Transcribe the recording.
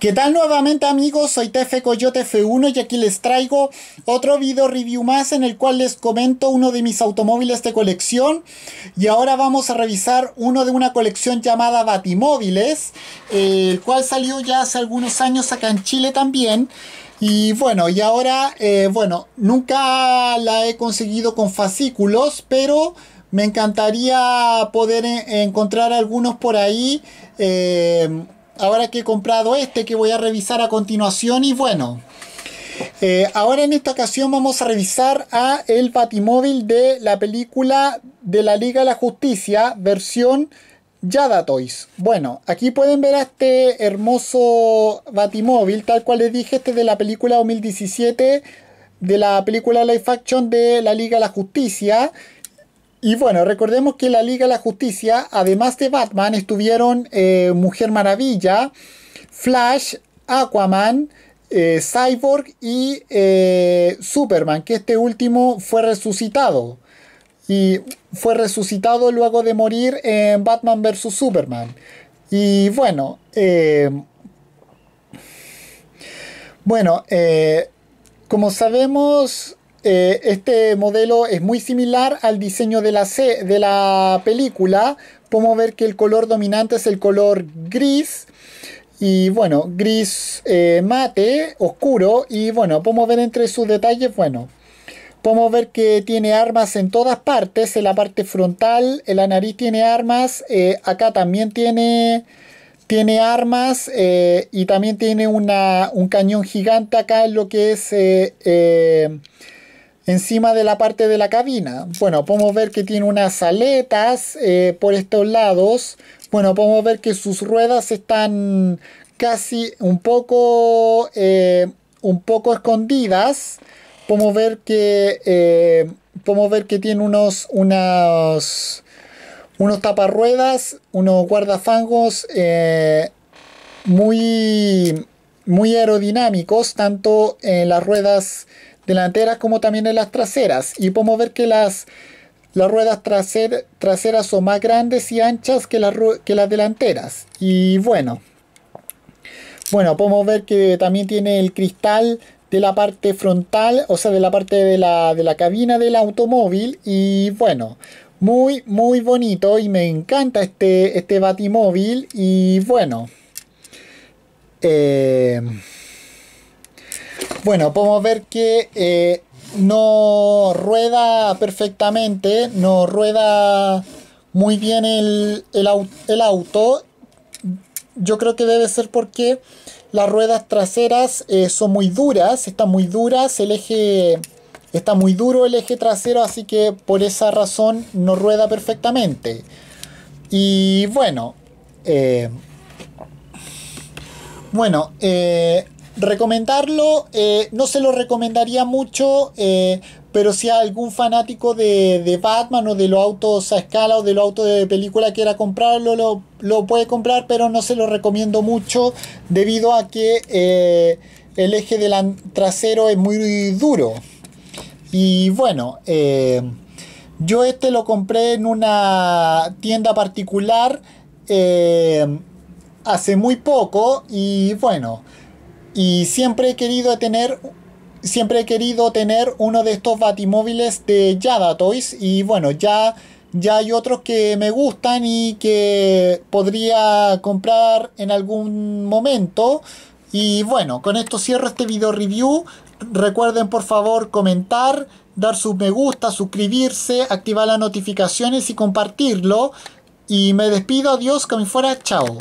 ¿Qué tal nuevamente amigos? Soy TF Coyote F1 y aquí les traigo otro video review más en el cual les comento uno de mis automóviles de colección y ahora vamos a revisar uno de una colección llamada Batimóviles el cual salió ya hace algunos años acá en Chile también y bueno, y ahora, eh, bueno, nunca la he conseguido con fascículos, pero me encantaría poder eh, encontrar algunos por ahí eh, ahora que he comprado este que voy a revisar a continuación y bueno eh, ahora en esta ocasión vamos a revisar a el batimóvil de la película de la Liga de la Justicia versión Yada Toys. Bueno, aquí pueden ver a este hermoso batimóvil, tal cual les dije, este es de la película 2017, de la película Life Action de la Liga de la Justicia. Y bueno, recordemos que la Liga de la Justicia, además de Batman, estuvieron eh, Mujer Maravilla, Flash, Aquaman, eh, Cyborg y eh, Superman, que este último fue resucitado. Y fue resucitado luego de morir en Batman vs. Superman. Y bueno, bueno, como sabemos, eh, este modelo es muy similar al diseño de la, C, de la película. Podemos ver que el color dominante es el color gris. Y bueno, gris eh, mate, oscuro. Y bueno, podemos ver entre sus detalles, bueno, Podemos ver que tiene armas en todas partes, en la parte frontal, en la nariz tiene armas, eh, acá también tiene, tiene armas y también tiene un cañón gigante acá en lo que es Encima de la parte de la cabina, bueno, podemos ver que tiene unas aletas eh, por estos lados. Bueno, podemos ver que sus ruedas están casi un poco, eh, un poco escondidas. Podemos ver que, eh, podemos ver que tiene unos, unos, unos taparruedas, unos guardafangos muy, muy aerodinámicos, tanto en las ruedas delanteras como también en las traseras. Y podemos ver que las, las ruedas traseras son más grandes y anchas que las, que las delanteras. Y bueno, bueno, podemos ver que también tiene el cristal de la parte frontal, o sea, de la parte de la, de la cabina del automóvil. Y bueno, muy, muy bonito y me encanta este, este batimóvil. Y bueno. Eh, bueno, podemos ver que eh, no rueda perfectamente, no rueda muy bien el, auto. Yo creo que debe ser porque las ruedas traseras eh, son muy duras, están muy duras, el eje está muy duro el eje trasero, así que por esa razón no rueda perfectamente. Y bueno, eh, bueno, eh, Recomendarlo, eh, no se lo recomendaría mucho, eh, pero si algún fanático de, Batman o de los autos a escala o de los autos de película quiera comprarlo, lo, puede comprar, pero no se lo recomiendo mucho debido a que eh, el eje del trasero es muy duro. Y bueno, yo este lo compré en una tienda particular hace muy poco y bueno. Y siempre he querido tener siempre he querido tener uno de estos batimóviles de Yada Toys y bueno, ya ya hay otros que me gustan y que podría comprar en algún momento. Y bueno, con esto cierro este video review. Recuerden por favor comentar, dar su me gusta, suscribirse, activar las notificaciones y compartirlo. Y me despido, adiós, que me fuera, chao.